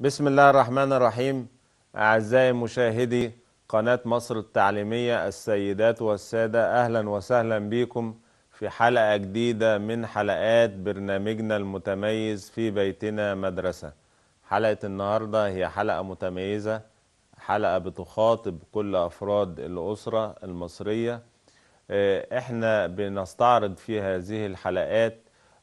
بسم الله الرحمن الرحيم أعزائي مشاهدي قناة مصر التعليمية السيدات والسادة أهلا وسهلا بكم في حلقة جديدة من حلقات برنامجنا المتميز في بيتنا مدرسة حلقة النهاردة هي حلقة متميزة حلقة بتخاطب كل أفراد الأسرة المصرية احنا بنستعرض في هذه الحلقات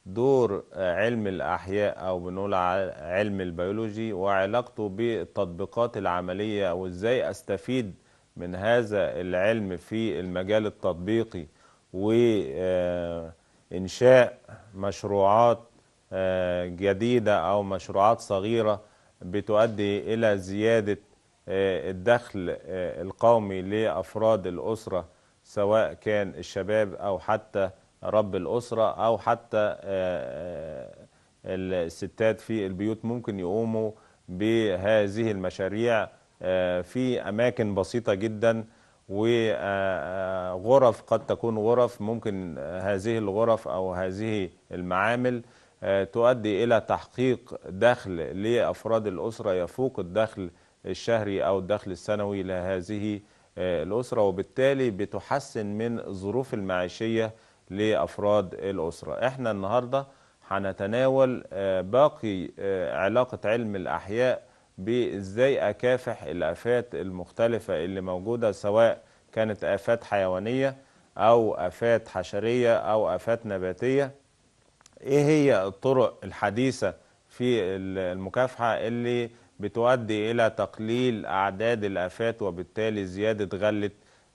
دور علم الأحياء أو بنقول علم البيولوجي وعلاقته بالتطبيقات العملية وإزاي أستفيد من هذا العلم في المجال التطبيقي وإنشاء مشروعات آه، جديدة أو مشروعات صغيرة بتؤدي إلى زيادة آه، الدخل آه، القومي لأفراد الأسرة سواء كان الشباب أو حتى رب الأسرة أو حتى آه، آه، الستات في البيوت ممكن يقوموا بهذه المشاريع آه، في أماكن بسيطة جدا وغرف قد تكون غرف ممكن هذه الغرف أو هذه المعامل تؤدي إلى تحقيق دخل لأفراد الأسرة يفوق الدخل الشهري أو الدخل السنوي لهذه الأسرة وبالتالي بتحسن من الظروف المعيشية لأفراد الأسرة احنا النهاردة هنتناول آه، باقي آه، علاقة علم الأحياء بإزاي أكافح الآفات المختلفة اللي موجودة سواء كانت آفات حيوانية أو آفات حشرية أو آفات نباتية إيه هي الطرق الحديثة في المكافحة اللي بتؤدي إلى تقليل أعداد الآفات وبالتالي زيادة غلة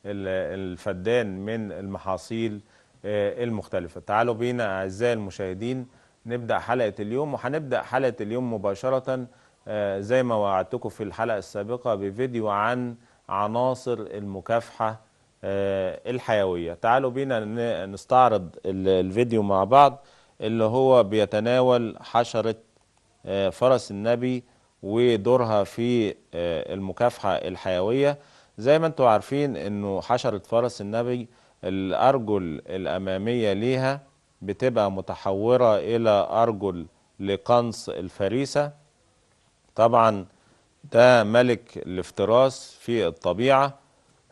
الفدان من المحاصيل آه، المختلفة تعالوا بينا أعزائي المشاهدين نبدأ حلقة اليوم وهنبدأ حلقة اليوم مباشرة آه، زي ما وعدتكم في الحلقة السابقة بفيديو عن عناصر المكافحة آه، الحيوية تعالوا بينا نستعرض الفيديو مع بعض اللي هو بيتناول حشرة فرس النبي ودورها في المكافحة الحيوية زي ما انتم عارفين انه حشرة فرس النبي الأرجل الأمامية ليها بتبقى متحورة إلى أرجل لقنص الفريسة طبعا ده ملك الافتراس في الطبيعة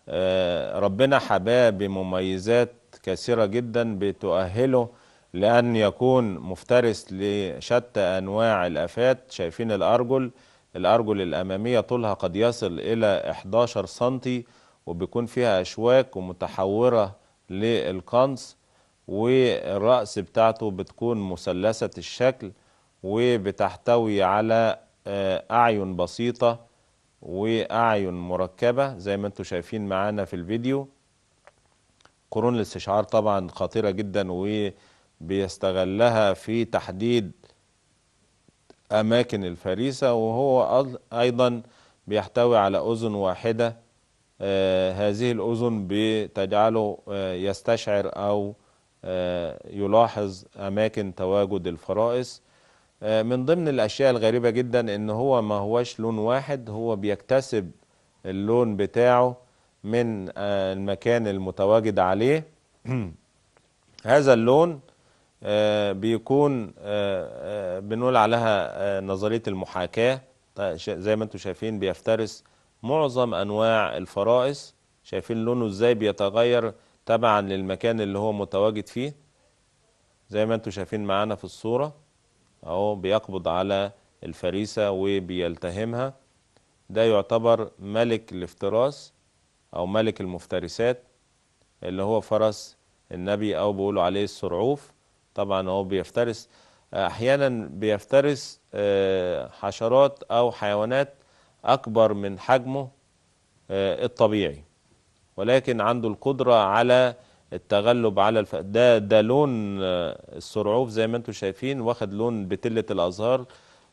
آه، ربنا حباه بمميزات كثيرة جدا بتؤهله لأن يكون مفترس لشتى أنواع الآفات شايفين الأرجل الأرجل الأمامية طولها قد يصل إلى 11 سنتي وبيكون فيها أشواك ومتحورة للقنص والرأس بتاعته بتكون مثلثة الشكل وبتحتوي على آه، أعين بسيطة وأعين مركبة زي ما انتم شايفين معانا في الفيديو قرون الاستشعار طبعا خطيرة جدا وبيستغلها في تحديد أماكن الفريسة وهو أيضا بيحتوي على أذن واحدة آه، هذه الأذن بتجعله آه، يستشعر أو آه، يلاحظ أماكن تواجد الفرائس من ضمن الأشياء الغريبة جدا إن هو ما هوش لون واحد هو بيكتسب اللون بتاعه من المكان المتواجد عليه هذا اللون بيكون بنقول عليها نظرية المحاكاة طيب، زي ما انتم شايفين بيفترس معظم أنواع الفرائس شايفين لونه إزاي بيتغير تبعا للمكان اللي هو متواجد فيه زي ما انتم شايفين معانا في الصورة أهو بيقبض على الفريسة وبيلتهمها ده يعتبر ملك الافتراس أو ملك المفترسات اللي هو فرس النبي أو بيقولوا عليه السرعوف طبعا هو بيفترس أحيانا بيفترس آه، حشرات أو حيوانات أكبر من حجمه آه، الطبيعي ولكن عنده القدرة على التغلب على الف... ده ده لون آه، السرعوف زي ما انتم شايفين واخد لون بتلة الأزهار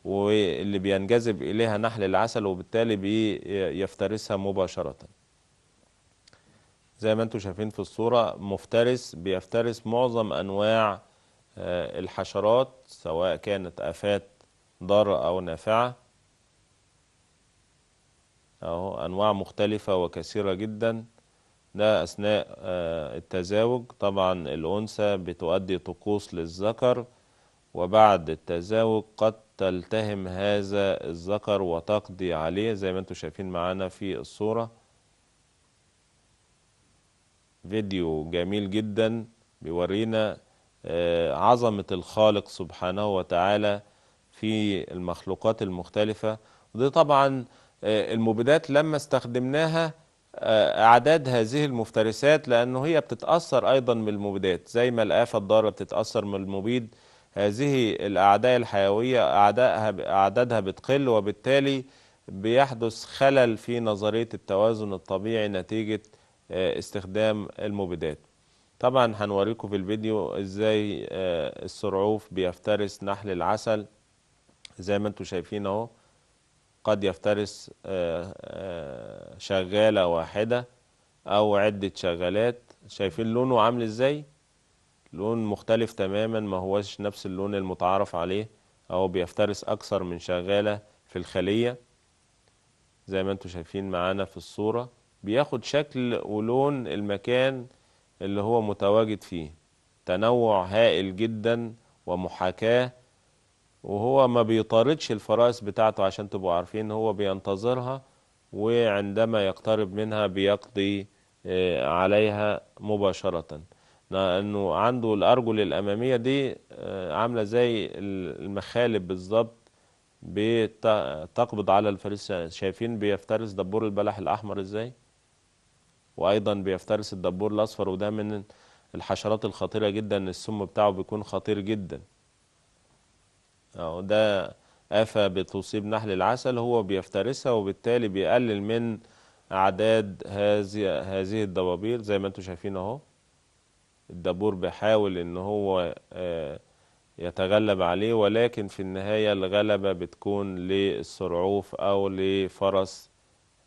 واللي بينجذب إليها نحل العسل وبالتالي بيفترسها مباشرة زي ما انتم شايفين في الصورة مفترس بيفترس معظم أنواع آه، الحشرات سواء كانت آفات ضارة أو نافعة أهو أنواع مختلفة وكثيرة جدا ده أثناء آه، التزاوج طبعا الأنثى بتؤدي طقوس للذكر وبعد التزاوج قد تلتهم هذا الذكر وتقضي عليه زي ما انتم شايفين معانا في الصورة فيديو جميل جدا بيورينا آه، عظمة الخالق سبحانه وتعالى في المخلوقات المختلفة وده طبعا آه، المبيدات لما استخدمناها آه، اعداد هذه المفترسات لانه هي بتتاثر ايضا من المبيدات زي ما الافه الضاره بتتاثر من المبيد هذه الاعداء الحيويه اعدادها اعدادها بتقل وبالتالي بيحدث خلل في نظريه التوازن الطبيعي نتيجه آه، استخدام المبيدات طبعا هنوريكم في الفيديو ازاي السرعوف بيفترس نحل العسل زي ما انتم شايفين اهو قد يفترس آه، آه، شغالة واحدة أو عدة شغالات شايفين لونه عامل إزاي لون مختلف تماما ما هوش نفس اللون المتعارف عليه أو بيفترس أكثر من شغالة في الخلية زي ما انتم شايفين معانا في الصورة بياخد شكل ولون المكان اللي هو متواجد فيه تنوع هائل جدا ومحاكاة وهو ما بيطاردش الفرائس بتاعته عشان تبقوا عارفين هو بينتظرها وعندما يقترب منها بيقضي آه، عليها مباشرة لأنه عنده الأرجل الأمامية دي آه، عاملة زي المخالب بالظبط بتقبض على الفريسة شايفين بيفترس دبور البلح الأحمر إزاي وأيضا بيفترس الدبور الأصفر وده من الحشرات الخطيرة جدا السم بتاعه بيكون خطير جدا اهو ده آفة بتصيب نحل العسل هو بيفترسها وبالتالي بيقلل من أعداد هذه هذه الدبابير زي ما انتم شايفين اهو الدبور بيحاول ان هو آه، يتغلب عليه ولكن في النهاية الغلبة بتكون للصرعوف أو لفرس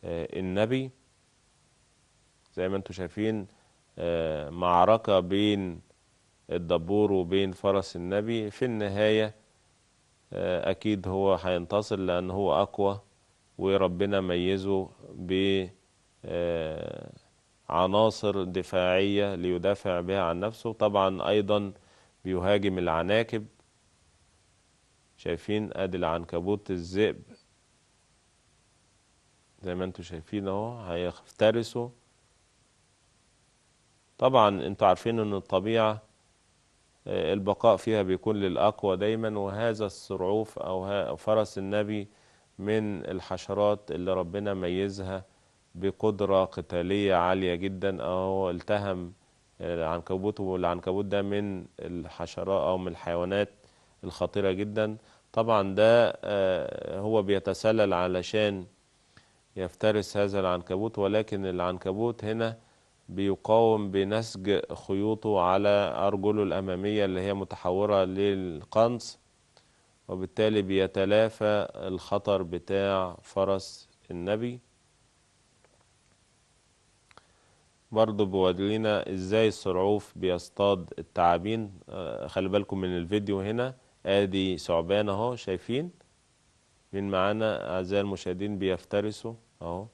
آه، النبي زي ما انتم شايفين آه، معركة بين الدبور وبين فرس النبي في النهاية آه، اكيد هو هينتصر لان هو اقوى وربنا ميزه ب آه، عناصر دفاعية ليدافع بها عن نفسه طبعا أيضا بيهاجم العناكب شايفين ادي العنكبوت الذئب زي ما انتوا شايفين اهو هيفترسه طبعا انتوا عارفين ان الطبيعة آه، البقاء فيها بيكون للأقوى دايما وهذا الصرعوف أو فرس النبي من الحشرات اللي ربنا ميزها بقدرة قتالية عالية جدا أو التهم آه، العنكبوت والعنكبوت ده من الحشرات أو من الحيوانات الخطيرة جدا طبعا ده آه، هو بيتسلل علشان يفترس هذا العنكبوت ولكن العنكبوت هنا بيقاوم بنسج خيوطه على أرجله الأمامية اللي هي متحورة للقنص وبالتالي بيتلافى الخطر بتاع فرس النبي برضه بيورينا ازاي الصرعوف بيصطاد التعابين آه، خلي بالكم من الفيديو هنا ادي ثعبان اهو شايفين مين معانا اعزائي المشاهدين بيفترسوا اهو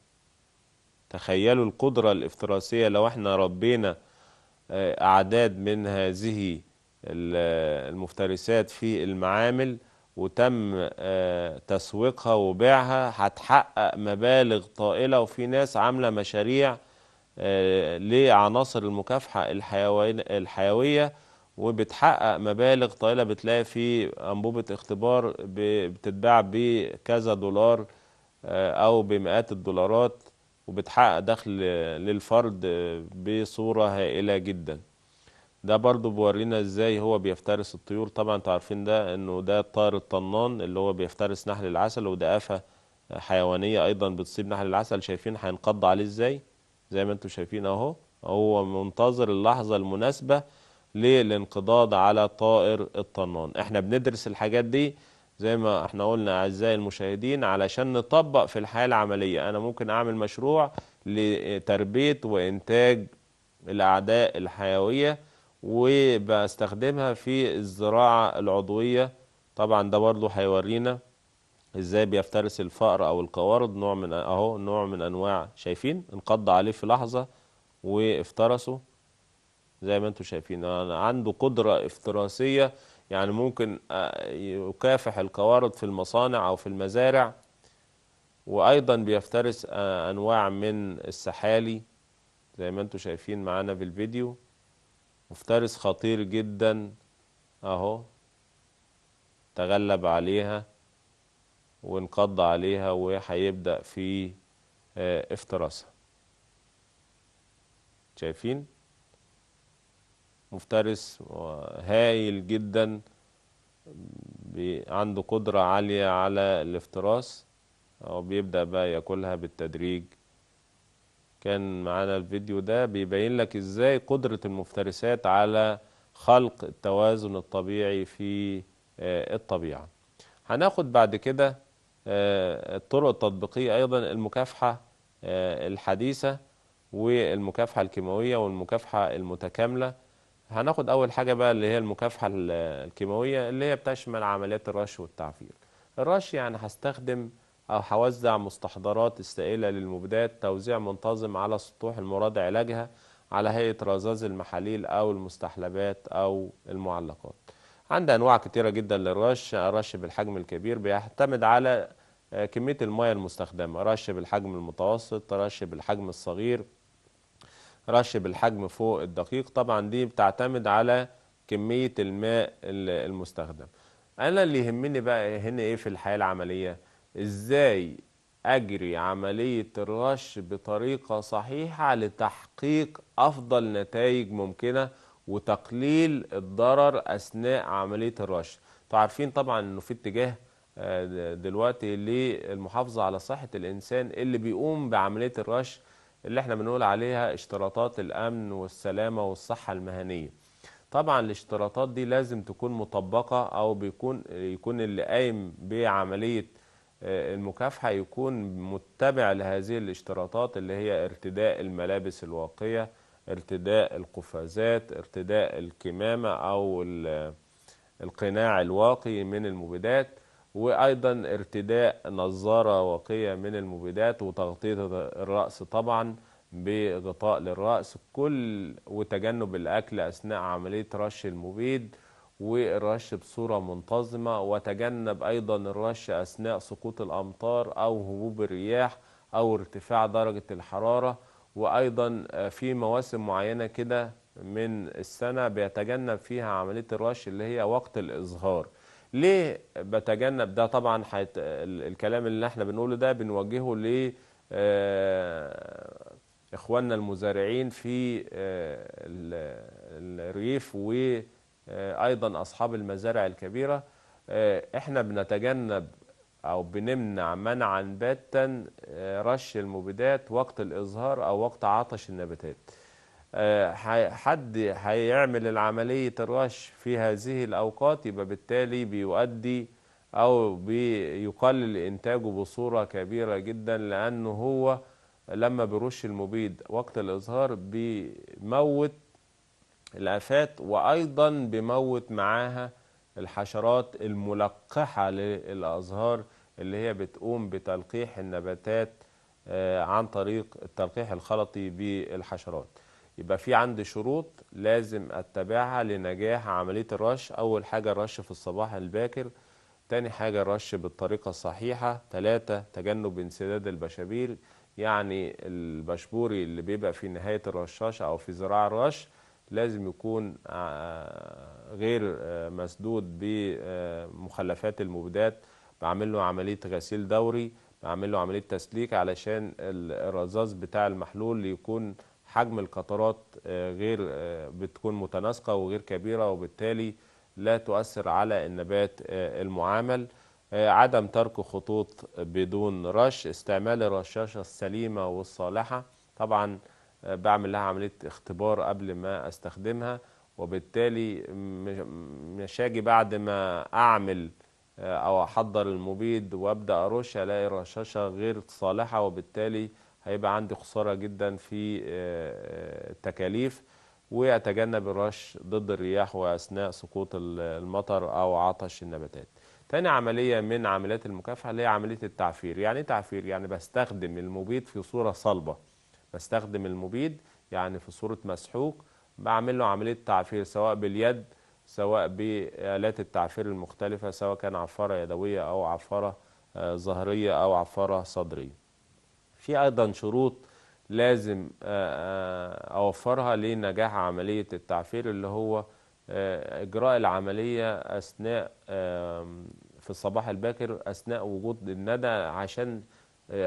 تخيلوا القدرة الافتراسية لو احنا ربينا آه، أعداد من هذه آه، المفترسات في المعامل وتم آه، تسويقها وبيعها هتحقق مبالغ طائلة وفي ناس عاملة مشاريع لعناصر المكافحة الحيوية وبتحقق مبالغ طائلة بتلاقي في أنبوبة اختبار بتتباع بكذا دولار أو بمئات الدولارات وبتحقق دخل للفرد بصورة هائلة جدا ده برضو بورينا ازاي هو بيفترس الطيور طبعا انتوا عارفين ده انه ده الطائر الطنان اللي هو بيفترس نحل العسل وده آفة حيوانية ايضا بتصيب نحل العسل شايفين هينقض عليه ازاي زي ما انتوا شايفين اهو هو منتظر اللحظة المناسبة للانقضاض على طائر الطنان احنا بندرس الحاجات دي زي ما احنا قلنا اعزائي المشاهدين علشان نطبق في الحياه العمليه انا ممكن اعمل مشروع لتربيه وانتاج الاعداء الحيويه وبستخدمها في الزراعه العضويه طبعا ده برضو هيورينا ازاي بيفترس الفأر او القوارض نوع من اهو نوع من انواع شايفين انقض عليه في لحظه وافترسه زي ما انتم شايفين انا عنده قدره افتراسيه يعني ممكن آه، يكافح القوارض في المصانع أو في المزارع وأيضا بيفترس آه، أنواع من السحالي زي ما انتم شايفين معانا في الفيديو مفترس خطير جدا أهو تغلب عليها وانقض عليها وهيبدأ في آه، افتراسها شايفين؟ مفترس هايل جدا عنده قدرة عالية على الافتراس وبيبدأ بقى ياكلها بالتدريج كان معانا الفيديو ده بيبين لك ازاي قدرة المفترسات على خلق التوازن الطبيعي في آه، الطبيعة هناخد بعد كده آه، الطرق التطبيقية أيضا المكافحة آه، الحديثة والمكافحة الكيماوية والمكافحة المتكاملة هناخد اول حاجه بقى اللي هي المكافحه الكيماويه اللي هي بتشمل عمليات الرش والتعفير الرش يعني هستخدم او هوزع مستحضرات السائله للمبيدات توزيع منتظم على سطوح المراد علاجها على هيئه رذاذ المحاليل او المستحلبات او المعلقات عندي انواع كتيره جدا للرش الرش بالحجم الكبير بيعتمد على آه، كميه الميه المستخدمه رش بالحجم المتوسط رش بالحجم الصغير رش بالحجم فوق الدقيق طبعا دي بتعتمد على كمية الماء المستخدم أنا اللي يهمني بقى هنا إيه في الحياة العملية إزاي أجري عملية الرش بطريقة صحيحة لتحقيق أفضل نتائج ممكنة وتقليل الضرر أثناء عملية الرش تعرفين عارفين طبعا انه في اتجاه آه، دلوقتي للمحافظة على صحة الإنسان اللي بيقوم بعملية الرش اللي احنا بنقول عليها اشتراطات الأمن والسلامة والصحة المهنية طبعا الاشتراطات دي لازم تكون مطبقة أو بيكون يكون اللي قايم بعملية آه، المكافحة يكون متبع لهذه الاشتراطات اللي هي ارتداء الملابس الواقية ارتداء القفازات ارتداء الكمامة أو القناع الواقي من المبيدات وايضا ارتداء نظاره واقيه من المبيدات وتغطيه الراس طبعا بغطاء للراس كل وتجنب الاكل اثناء عمليه رش المبيد والرش بصوره منتظمه وتجنب ايضا الرش اثناء سقوط الامطار او هبوب الرياح او ارتفاع درجه الحراره وايضا في مواسم معينه كده من السنه بيتجنب فيها عمليه الرش اللي هي وقت الازهار ليه بتجنب ده طبعا حت... الكلام اللي احنا بنقوله ده بنوجهه ل آه، اخواننا المزارعين في آه، الريف وايضا آه، اصحاب المزارع الكبيره احنا بنتجنب او بنمنع منعا باتا رش المبيدات وقت الازهار او وقت عطش النباتات آه، حد هيعمل العملية الرش في هذه الأوقات يبقى بالتالي بيؤدي أو بيقلل إنتاجه بصورة كبيرة جدا لأنه هو لما بيرش المبيد وقت الإظهار بيموت الآفات وأيضا بيموت معاها الحشرات الملقحة للأزهار اللي هي بتقوم بتلقيح النباتات آه، عن طريق التلقيح الخلطي بالحشرات يبقى في عندي شروط لازم اتبعها لنجاح عملية الرش اول حاجة الرش في الصباح الباكر تاني حاجة الرش بالطريقة الصحيحة تلاتة تجنب انسداد البشابير يعني البشبوري اللي بيبقى في نهاية الرشاشة او في زراع الرش لازم يكون آه، غير آه، مسدود بمخلفات المبيدات بعمل له عملية غسيل دوري بعمل له عملية تسليك علشان الرذاذ بتاع المحلول يكون حجم القطرات آه، غير آه، بتكون متناسقة وغير كبيرة وبالتالي لا تؤثر على النبات آه، المعامل عدم ترك خطوط بدون رش استعمال الرشاشة السليمة والصالحة طبعا بعمل لها عملية اختبار قبل ما استخدمها وبالتالي مش هاجي بعد ما اعمل او احضر المبيد وابدا ارش الاقي الرشاشه غير صالحه وبالتالي هيبقى عندي خسارة جدا في آه، آه، التكاليف وأتجنب الرش ضد الرياح وأثناء سقوط المطر أو عطش النباتات تاني عملية من عمليات المكافحة اللي هي عملية التعفير يعني ايه تعفير؟ يعني بستخدم المبيد في صورة صلبة بستخدم المبيد يعني في صورة مسحوق بعمل له عملية تعفير سواء باليد سواء بآلات التعفير المختلفة سواء كان عفارة يدوية أو عفارة آه، ظهرية أو عفارة صدرية في ايضا شروط لازم آه، آه، اوفرها لنجاح عمليه التعفير اللي هو آه، اجراء العمليه اثناء في الصباح الباكر اثناء وجود الندى عشان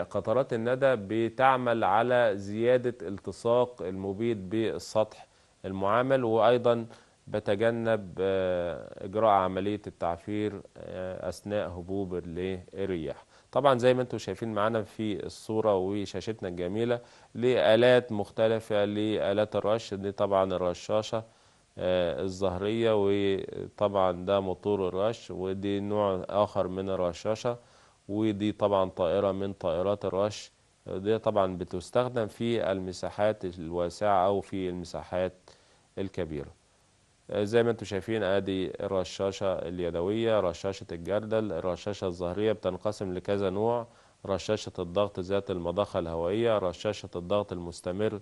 قطرات الندى بتعمل على زياده التصاق المبيد بالسطح المعامل وايضا بتجنب اجراء عمليه التعفير اثناء هبوب الرياح طبعا زي ما انتم شايفين معانا في الصورة وشاشتنا الجميلة لآلات مختلفة لآلات الرش دي طبعا الرشاشة آه، الظهرية وطبعا ده موتور الرش ودي نوع آخر من الرشاشة ودي طبعا طائرة من طائرات الرش دي طبعا بتستخدم في المساحات الواسعة أو في المساحات الكبيرة آه، زي ما انتم شايفين ادي الرشاشة اليدوية رشاشة الجردل الرشاشة الظهرية بتنقسم لكذا نوع رشاشة الضغط ذات المضخة الهوائية رشاشة الضغط المستمر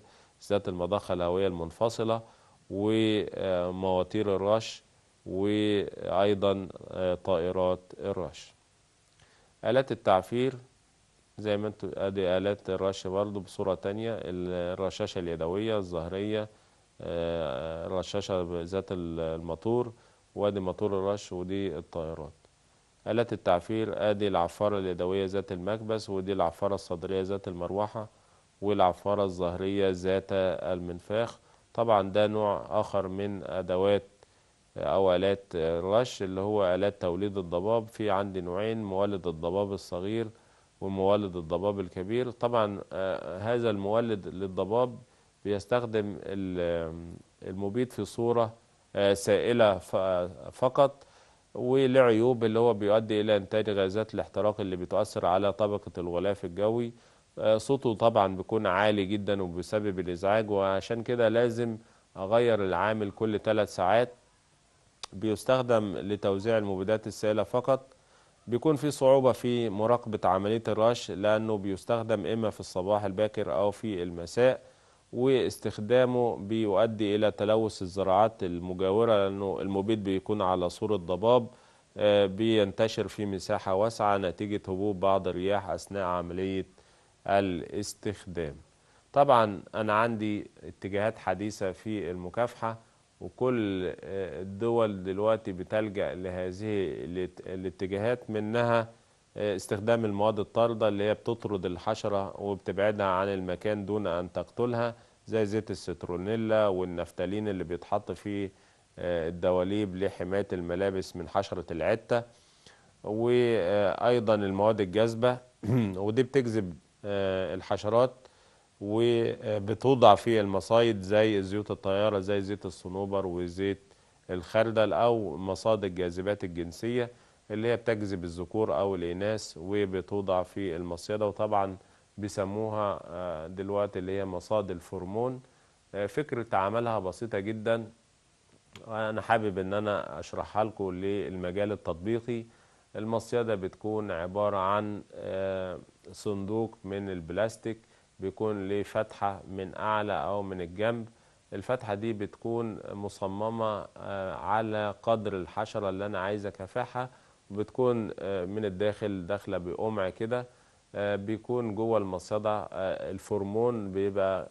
ذات المضخة الهوائية المنفصلة ومواتير الرش وأيضا آه، طائرات الرش آلات التعفير زي ما انتم ادي آلات الرش برضو بصورة تانية الرشاشة اليدوية الظهرية آه، رشاشة ذات الماتور وادي ماتور الرش ودي الطائرات آلات التعفير ادي العفارة اليدوية ذات المكبس ودي العفارة الصدرية ذات المروحة والعفارة الظهرية ذات المنفاخ طبعا ده نوع آخر من أدوات أو آلات الرش اللي هو آلات توليد الضباب في عندي نوعين مولد الضباب الصغير ومولد الضباب الكبير طبعا آه، هذا المولد للضباب بيستخدم المبيد في صورة آه، سائلة فقط ولعيوب اللي هو بيؤدي إلى إنتاج غازات الاحتراق اللي بتؤثر على طبقة الغلاف الجوي آه، صوته طبعا بيكون عالي جدا وبيسبب الإزعاج وعشان كده لازم أغير العامل كل ثلاث ساعات بيستخدم لتوزيع المبيدات السائلة فقط بيكون في صعوبة في مراقبة عملية الرش لأنه بيستخدم إما في الصباح الباكر أو في المساء واستخدامه بيؤدي إلى تلوث الزراعات المجاورة لأنه المبيد بيكون على صورة ضباب آه، بينتشر في مساحة واسعة نتيجة هبوب بعض الرياح أثناء عملية الاستخدام طبعا أنا عندي اتجاهات حديثة في المكافحة وكل آه، الدول دلوقتي بتلجأ لهذه الاتجاهات منها استخدام المواد الطاردة اللي هي بتطرد الحشرة وبتبعدها عن المكان دون أن تقتلها زي زيت السترونيلا والنفتالين اللي بيتحط فيه آه، الدواليب لحماية الملابس من حشرة العتة وأيضا المواد الجاذبة ودي بتجذب آه، الحشرات وبتوضع في المصايد زي زيوت الطيارة زي زيت الصنوبر وزيت الخردل أو مصادر الجاذبات الجنسية اللي هي بتجذب الذكور أو الإناث وبتوضع في المصيدة وطبعا بيسموها آه، دلوقتي اللي هي مصاد الفرمون آه، فكرة عملها بسيطة جدا أنا حابب إن أنا أشرحها لكم للمجال التطبيقي المصيدة بتكون عبارة عن آه، صندوق من البلاستيك بيكون ليه فتحة من أعلى أو من الجنب الفتحة دي بتكون مصممة على قدر الحشرة اللي أنا عايز أكافحها بتكون آه، من الداخل داخله بقمع كده آه، بيكون جوه المصيدة آه، الفرمون بيبقى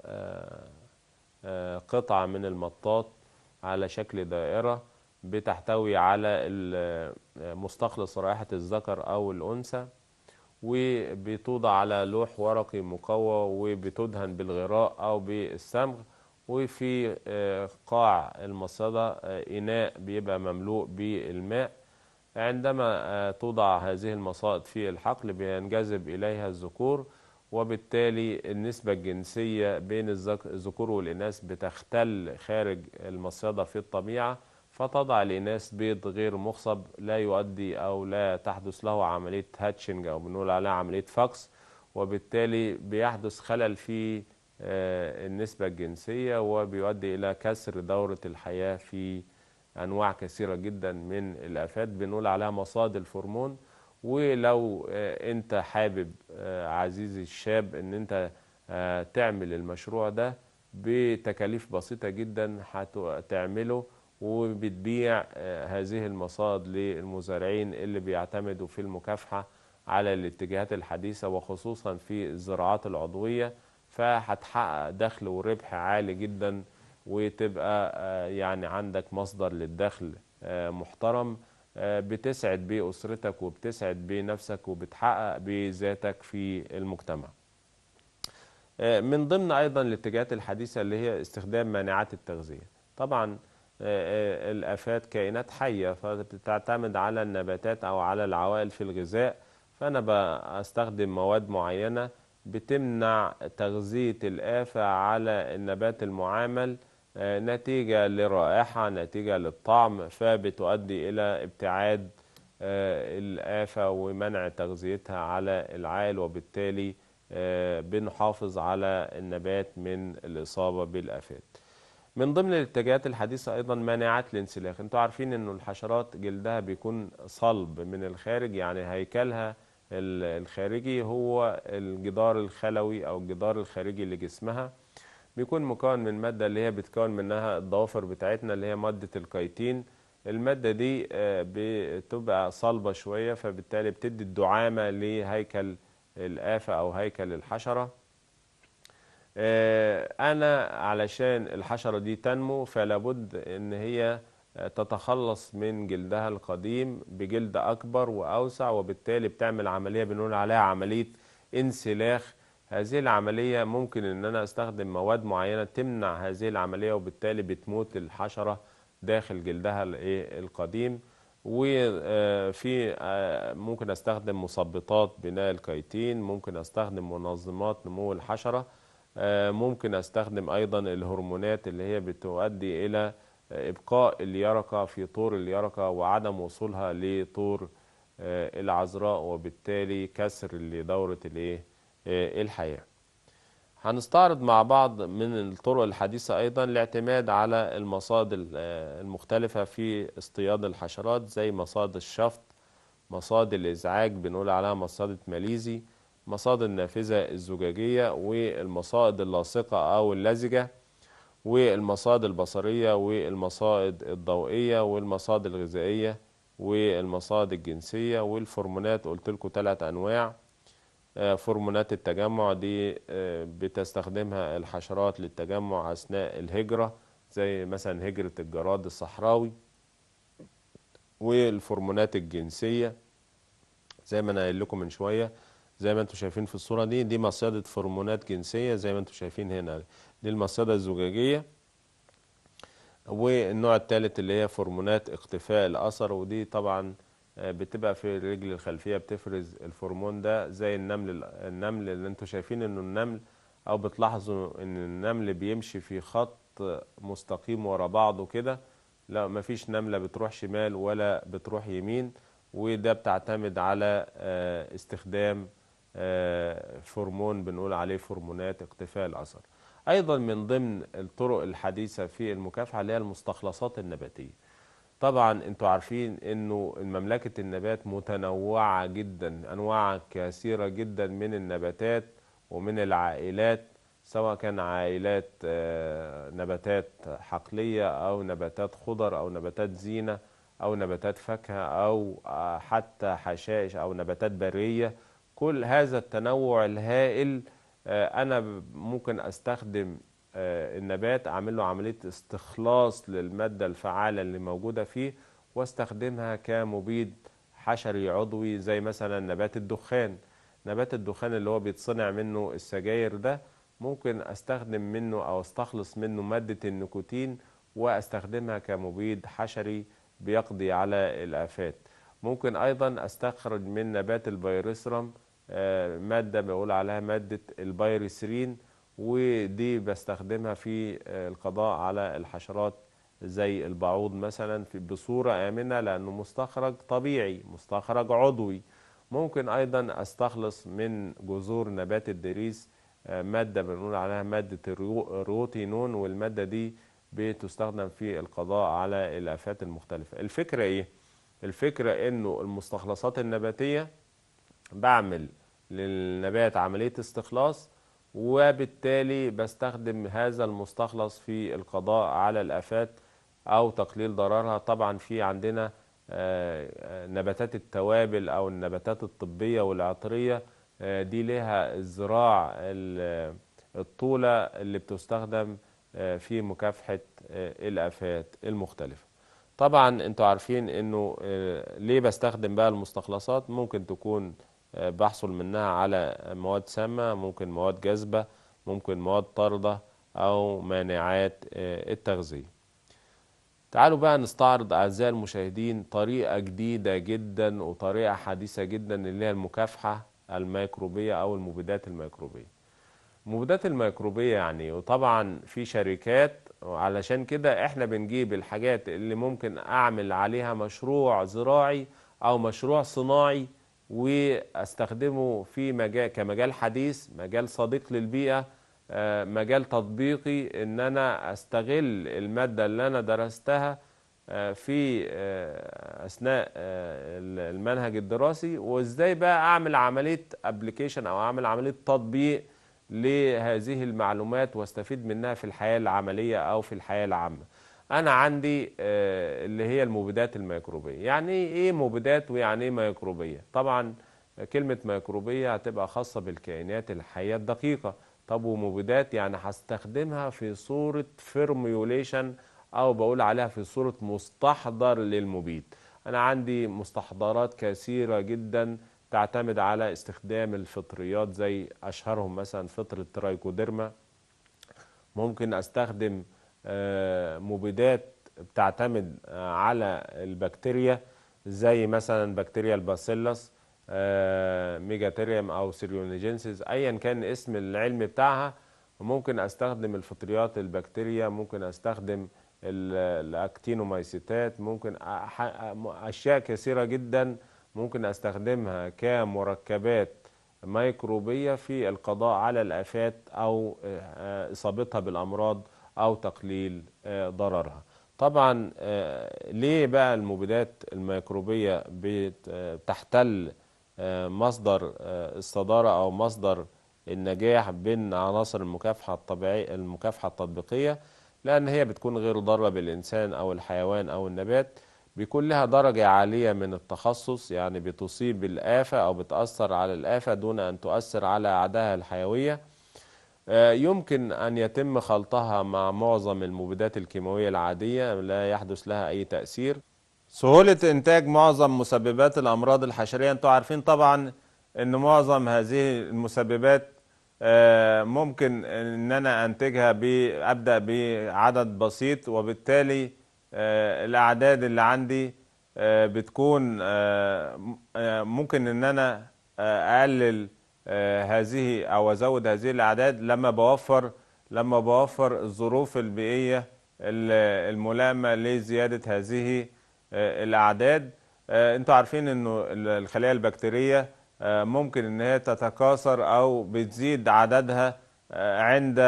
قطعة من المطاط على شكل دائرة بتحتوي على مستخلص رائحة الذكر أو الأنثى وبتوضع على لوح ورقي مقوى وبتدهن بالغراء أو بالسمغ وفي قاع المصيدة إناء بيبقى مملوء بالماء عندما آه، توضع هذه المصائد في الحقل بينجذب إليها الذكور وبالتالي النسبة الجنسية بين الذكور والإناث بتختل خارج المصيدة في الطبيعة فتضع الإناث بيض غير مخصب لا يؤدي أو لا تحدث له عملية هاتشنج أو بنقول عليها عملية فاكس وبالتالي بيحدث خلل في آه، النسبة الجنسية وبيؤدي إلى كسر دورة الحياة في أنواع كثيرة جدا من الآفات بنقول عليها مصاد الفرمون ولو آه، أنت حابب آه، عزيزي الشاب أن أنت آه، تعمل المشروع ده بتكاليف بسيطة جدا هتعمله وبتبيع هذه المصاد للمزارعين اللي بيعتمدوا في المكافحة على الاتجاهات الحديثة وخصوصا في الزراعات العضوية فهتحقق دخل وربح عالي جداً وتبقى آه، يعني عندك مصدر للدخل آه، محترم آه، بتسعد بيه أسرتك وبتسعد بيه نفسك وبتحقق بذاتك في المجتمع من ضمن أيضا الاتجاهات الحديثة اللي هي استخدام مانعات التغذية طبعا الآفات كائنات حية فبتعتمد على النباتات أو على العوائل في الغذاء فأنا بستخدم مواد معينة بتمنع تغذية الآفة على النبات المعامل آه، نتيجة لرائحة نتيجة للطعم فبتؤدي إلى ابتعاد آه، الآفة ومنع تغذيتها على العال وبالتالي آه، بنحافظ على النبات من الإصابة بالآفات من ضمن الاتجاهات الحديثة أيضا مانعات الانسلاخ انتوا عارفين أنه الحشرات جلدها بيكون صلب من الخارج يعني هيكلها الخارجي هو الجدار الخلوي أو الجدار الخارجي لجسمها بيكون مكون من مادة اللي هي بتكون منها الضوافر بتاعتنا اللي هي مادة الكيتين المادة دي آه، بتبقى صلبة شوية فبالتالي بتدي الدعامة لهيكل الآفة أو هيكل الحشرة آه، أنا علشان الحشرة دي تنمو فلابد إن هي آه، تتخلص من جلدها القديم بجلد أكبر وأوسع وبالتالي بتعمل عملية بنقول عليها عملية انسلاخ هذه العملية ممكن ان انا استخدم مواد معينة تمنع هذه العملية وبالتالي بتموت الحشرة داخل جلدها القديم وفي آه، آه، ممكن استخدم مثبطات بناء الكيتين ممكن استخدم منظمات نمو الحشرة آه، ممكن استخدم ايضا الهرمونات اللي هي بتؤدي الى ابقاء اليرقة في طور اليرقة وعدم وصولها لطور العذراء وبالتالي كسر لدورة الايه آه، إيه الحياة هنستعرض مع بعض من الطرق الحديثة أيضا الاعتماد على المصادر آه، المختلفة في اصطياد الحشرات زي مصاد الشفط مصاد الإزعاج بنقول عليها مصاد ماليزي مصاد النافذة الزجاجية والمصائد اللاصقة أو اللزجة والمصاد البصرية والمصائد الضوئية والمصاد الغذائية والمصاد الجنسية والفرمونات قلت لكم ثلاث أنواع آه، فورمونات التجمع دي آه، بتستخدمها الحشرات للتجمع أثناء الهجرة زي مثلا هجرة الجراد الصحراوي والفورمونات الجنسية زي ما أنا قايل لكم من شوية زي ما انتم شايفين في الصورة دي دي مصيدة فورمونات جنسية زي ما انتم شايفين هنا دي المصيدة الزجاجية والنوع الثالث اللي هي فورمونات اختفاء الأثر ودي طبعا آه، بتبقى في الرجل الخلفيه بتفرز الفرمون ده زي النمل النمل اللي انتوا شايفين انه النمل او بتلاحظوا ان النمل بيمشي في خط مستقيم ورا بعضه كده لا مفيش نمله بتروح شمال ولا بتروح يمين وده بتعتمد على آه، استخدام آه، فورمون بنقول عليه فرمونات اقتفاء الاثر ايضا من ضمن الطرق الحديثه في المكافحه اللي هي المستخلصات النباتيه طبعا انتوا عارفين انه مملكه النبات متنوعه جدا انواع كثيره جدا من النباتات ومن العائلات سواء كان عائلات آه، نباتات حقليه او نباتات خضر او نباتات زينه او نباتات فاكهه او آه، حتى حشائش او نباتات بريه كل هذا التنوع الهائل آه، انا ممكن استخدم آه، النبات اعمل له عمليه استخلاص للماده الفعاله اللي موجوده فيه واستخدمها كمبيد حشري عضوي زي مثلا نبات الدخان نبات الدخان اللي هو بيتصنع منه السجاير ده ممكن استخدم منه او استخلص منه ماده النيكوتين واستخدمها كمبيد حشري بيقضي على الافات ممكن ايضا استخرج من نبات البيرسرم آه، ماده بيقول عليها ماده البيرسرين ودي بستخدمها في القضاء على الحشرات زي البعوض مثلا بصورة آمنة لأنه مستخرج طبيعي مستخرج عضوي ممكن أيضا أستخلص من جذور نبات الدريس آه، مادة بنقول عليها مادة الروتينون والمادة دي بتستخدم في القضاء على الآفات المختلفة الفكرة إيه؟ الفكرة إنه المستخلصات النباتية بعمل للنبات عملية استخلاص وبالتالي بستخدم هذا المستخلص في القضاء على الآفات أو تقليل ضررها طبعا في عندنا آه، آه، نباتات التوابل أو النباتات الطبية والعطرية آه، دي لها الزراع الطولة اللي بتستخدم في مكافحة الآفات المختلفة طبعا انتوا عارفين انه ليه بستخدم بقى المستخلصات ممكن تكون آه، بحصل منها على مواد سامة ممكن مواد جاذبة ممكن مواد طاردة أو مانعات آه، التغذية تعالوا بقى نستعرض أعزائي المشاهدين طريقة جديدة جدا وطريقة حديثة جدا اللي هي المكافحة الميكروبية أو المبيدات الميكروبية المبيدات الميكروبية يعني وطبعا في شركات علشان كده احنا بنجيب الحاجات اللي ممكن أعمل عليها مشروع زراعي أو مشروع صناعي واستخدمه في مجال كمجال حديث مجال صديق للبيئه آه، مجال تطبيقي ان انا استغل الماده اللي انا درستها آه، في آه، اثناء المنهج الدراسي وازاي بقى اعمل عمليه ابلكيشن او اعمل عمليه تطبيق لهذه المعلومات واستفيد منها في الحياه العمليه او في الحياه العامه انا عندي آه، اللي هي المبيدات الميكروبيه يعني ايه مبيدات ويعني ايه ميكروبيه طبعا كلمه ميكروبيه هتبقى خاصه بالكائنات الحيه الدقيقه طب ومبيدات يعني هستخدمها في صوره فيرميوليشن او بقول عليها في صوره مستحضر للمبيد انا عندي مستحضرات كثيره جدا تعتمد على استخدام الفطريات زي اشهرهم مثلا فطر الترايكوديرما ممكن استخدم آه، مبيدات بتعتمد آه، على البكتيريا زي مثلا بكتيريا الباسيلس آه، ميجاتيريم او سيريونيجينسيس ايا كان اسم العلم بتاعها ممكن استخدم الفطريات البكتيريا ممكن استخدم الاكتينومايسيتات ممكن اشياء كثيره جدا ممكن استخدمها كمركبات ميكروبيه في القضاء على الافات او اصابتها بالامراض أو تقليل آه، ضررها طبعا آه، ليه بقى المبيدات الميكروبية بتحتل آه، مصدر الصدارة أو مصدر النجاح بين عناصر المكافحة الطبيعية المكافحة التطبيقية لأن هي بتكون غير ضارة بالإنسان أو الحيوان أو النبات بيكون لها درجة عالية من التخصص يعني بتصيب الآفة أو بتأثر على الآفة دون أن تؤثر على أعدائها الحيوية آه، يمكن أن يتم خلطها مع معظم المبيدات الكيماوية العادية لا يحدث لها أي تأثير سهولة إنتاج معظم مسببات الأمراض الحشرية أنتوا عارفين طبعا أن معظم هذه المسببات آه، ممكن أن أنا أنتجها أبدأ بعدد بسيط وبالتالي آه، الأعداد اللي عندي بتكون ممكن أن أنا أقلل آه، هذه او ازود هذه الاعداد لما بوفر لما بوفر الظروف البيئيه الملائمه لزياده هذه آه، الاعداد آه، انتوا عارفين انه الخلايا البكتيريه ممكن ان هي تتكاثر او بتزيد عددها عند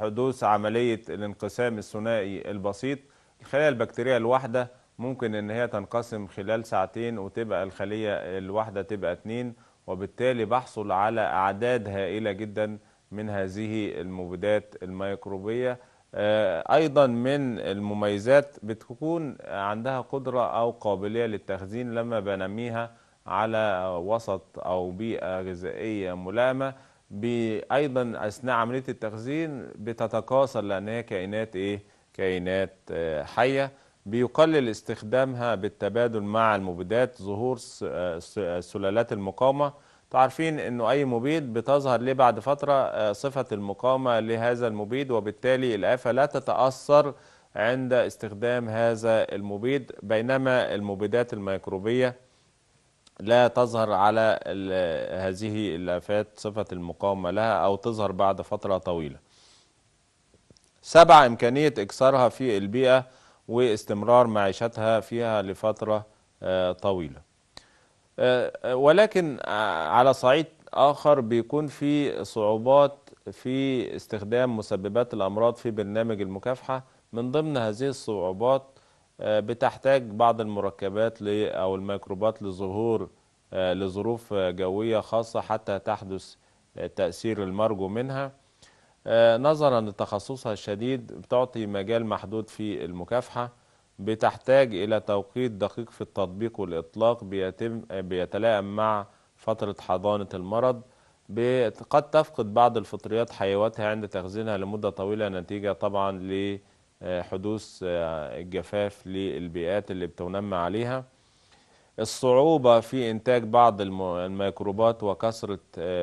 حدوث عمليه الانقسام الثنائي البسيط الخلايا البكتيريه الواحده ممكن ان هي تنقسم خلال ساعتين وتبقى الخليه الواحده تبقى اتنين وبالتالي بحصل على أعداد هائلة جدا من هذه المبيدات الميكروبية آه، أيضا من المميزات بتكون عندها قدرة أو قابلية للتخزين لما بنميها على وسط أو بيئة غذائية ملائمة أيضا أثناء عملية التخزين بتتكاثر لأنها كائنات إيه؟ كائنات آه، حية بيقلل استخدامها بالتبادل مع المبيدات ظهور سلالات المقاومة تعرفين انه اي مبيد بتظهر ليه بعد فترة آه، صفة المقاومة لهذا المبيد وبالتالي الآفة لا تتأثر عند استخدام هذا المبيد بينما المبيدات الميكروبية لا تظهر على هذه الآفات صفة المقاومة لها أو تظهر بعد فترة طويلة سبعة إمكانية إكسارها في البيئة واستمرار معيشتها فيها لفترة آه، طويلة آه، آه، ولكن على صعيد آخر بيكون في صعوبات في استخدام مسببات الأمراض في برنامج المكافحة من ضمن هذه الصعوبات بتحتاج بعض المركبات أو الميكروبات لظهور لظروف جوية خاصة حتى تحدث تأثير المرجو منها آه، نظرا لتخصصها الشديد بتعطي مجال محدود في المكافحة بتحتاج إلى توقيت دقيق في التطبيق والإطلاق بيتم بيتلائم مع فترة حضانة المرض قد تفقد بعض الفطريات حيواتها عند تخزينها لمدة طويلة نتيجة طبعا لحدوث آه، آه، الجفاف للبيئات اللي بتنمى عليها الصعوبة في إنتاج بعض الميكروبات وكثرة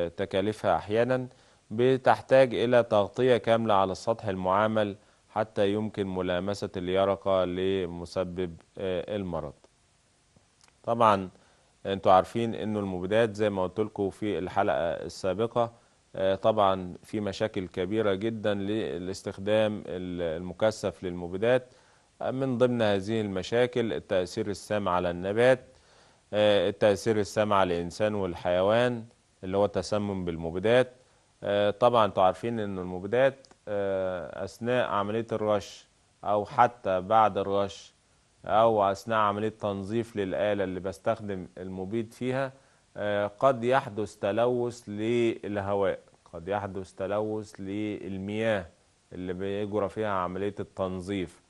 تكاليفها أحيانا بتحتاج إلى تغطية كاملة على السطح المعامل حتى يمكن ملامسة اليرقة لمسبب آه، المرض طبعا انتوا عارفين أن المبيدات زي ما قلت لكم في الحلقة السابقة آه، طبعا في مشاكل كبيرة جدا للاستخدام المكثف للمبيدات من ضمن هذه المشاكل التأثير السام على النبات آه، التأثير السام على الإنسان والحيوان اللي هو تسمم بالمبيدات آه، طبعا انتوا عارفين ان المبيدات آه، اثناء عمليه الرش او حتى بعد الرش او اثناء عمليه تنظيف للاله اللي بستخدم المبيد فيها آه، قد يحدث تلوث للهواء قد يحدث تلوث للمياه اللي بيجرى فيها عمليه التنظيف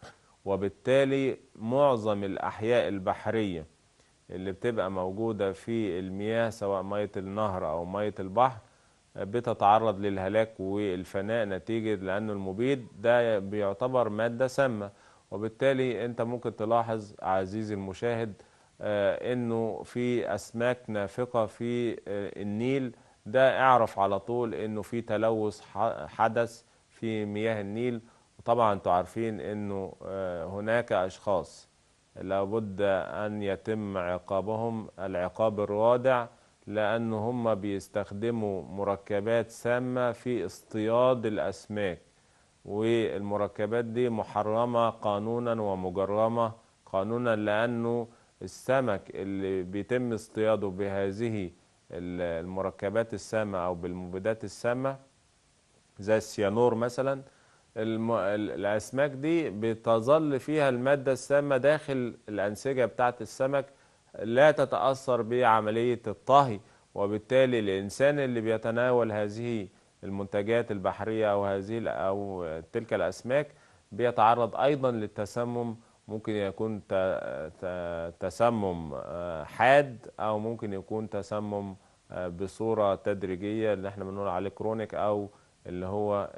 وبالتالي معظم الاحياء البحريه اللي بتبقى موجوده في المياه سواء ميه النهر او ميه البحر بتتعرض للهلاك والفناء نتيجة لأن المبيد ده بيعتبر مادة سامة وبالتالي أنت ممكن تلاحظ عزيزي المشاهد آه، أنه في أسماك نافقة في آه، النيل ده اعرف على طول أنه في تلوث حدث في مياه النيل وطبعا أنتوا عارفين أنه آه، هناك أشخاص لابد أن يتم عقابهم العقاب الرادع لأن هم بيستخدموا مركبات سامة في اصطياد الأسماك والمركبات دي محرمة قانونا ومجرمة قانونا لأنه السمك اللي بيتم اصطياده بهذه المركبات السامة أو بالمبيدات السامة زي السيانور مثلا الأسماك دي بتظل فيها المادة السامة داخل الأنسجة بتاعت السمك لا تتأثر بعملية الطهي وبالتالي الإنسان اللي بيتناول هذه المنتجات البحرية أو هذه أو تلك الأسماك بيتعرض أيضا للتسمم ممكن يكون تسمم آه، حاد أو ممكن يكون تسمم آه، بصورة تدريجية اللي احنا بنقول عليه كرونيك أو اللي هو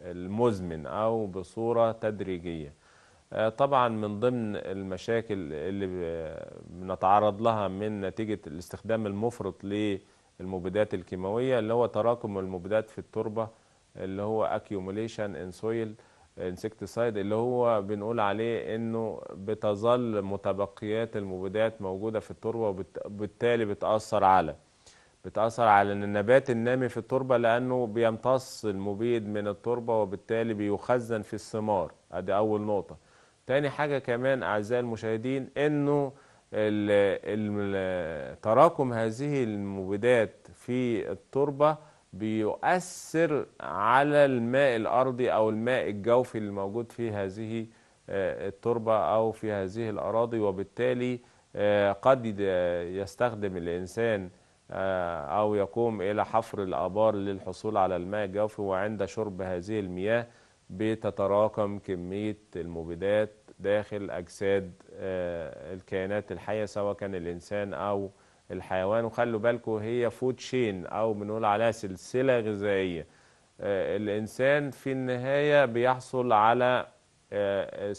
المزمن أو بصورة تدريجية آه، طبعا من ضمن المشاكل اللي بنتعرض لها من نتيجة الاستخدام المفرط للمبيدات الكيماوية اللي هو تراكم المبيدات في التربة اللي هو accumulation in soil insecticide اللي هو بنقول عليه انه بتظل متبقيات المبيدات موجودة في التربة وبالتالي بتأثر على بتأثر على النبات النامي في التربة لأنه بيمتص المبيد من التربة وبالتالي بيخزن في الثمار ادي أول نقطة تاني حاجة كمان أعزائي المشاهدين أنه تراكم هذه المبيدات في التربة بيؤثر على الماء الأرضي أو الماء الجوفي الموجود في هذه آه، التربة أو في هذه الأراضي وبالتالي آه، قد يستخدم الإنسان آه، أو يقوم إلى حفر الآبار للحصول على الماء الجوفي وعند شرب هذه المياه بتتراكم كمية المبيدات داخل أجساد آه، الكائنات الحية سواء كان الإنسان أو الحيوان وخلوا بالكم هي فود شين أو بنقول عليها سلسلة غذائية آه، الإنسان في النهاية بيحصل على آه،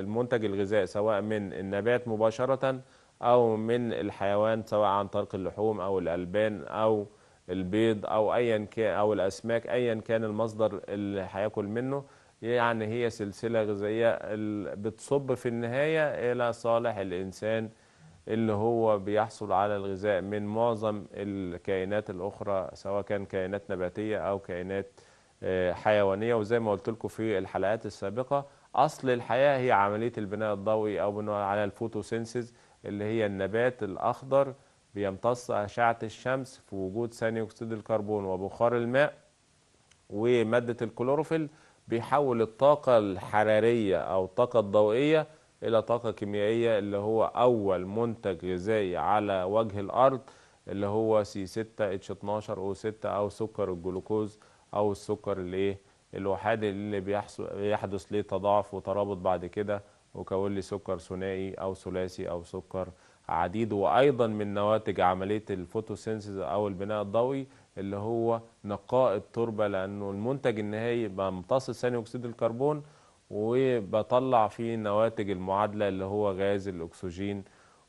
المنتج الغذائي سواء من النبات مباشرة أو من الحيوان سواء عن طريق اللحوم أو الألبان أو البيض أو أيا كان أو الأسماك أيا كان المصدر اللي هياكل منه يعني هي سلسلة غذائية بتصب في النهاية إلى صالح الإنسان اللي هو بيحصل على الغذاء من معظم الكائنات الأخرى سواء كان كائنات نباتية أو كائنات آه، حيوانية وزي ما قلت لكم في الحلقات السابقة أصل الحياة هي عملية البناء الضوئي أو بناء على الفوتوسينسيز اللي هي النبات الأخضر بيمتص أشعة الشمس في وجود ثاني أكسيد الكربون وبخار الماء ومادة الكلوروفيل بيحول الطاقة الحرارية أو الطاقة الضوئية إلى طاقة كيميائية اللي هو أول منتج غذائي على وجه الأرض اللي هو سي 6 اتش 12 او 6 أو سكر الجلوكوز أو السكر الإيه الوحيد اللي بيحصل بيحدث ليه تضاعف وترابط بعد كده وكون سكر ثنائي أو ثلاثي أو سكر عديد وأيضا من نواتج عملية الفوتوسينسز أو البناء الضوئي اللي هو نقاء التربة لأنه المنتج النهائي بمتص ثاني أكسيد الكربون وبطلع فيه نواتج المعادلة اللي هو غاز الأكسجين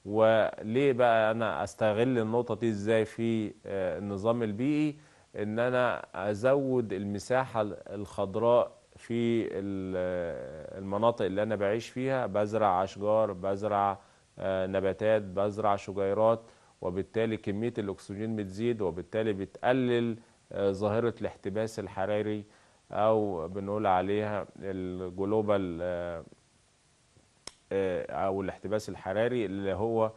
وليه بقى أنا أستغل النقطة دي إزاي في آه، النظام البيئي إن أنا أزود المساحة الخضراء في آه، المناطق اللي أنا بعيش فيها بزرع أشجار بزرع آه، نباتات بزرع شجيرات وبالتالي كمية الأكسجين بتزيد وبالتالي بتقلل آه، ظاهرة الاحتباس الحراري أو بنقول عليها الجلوبال آه، آه، أو الاحتباس الحراري اللي هو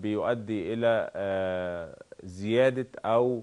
بيؤدي إلى زيادة أو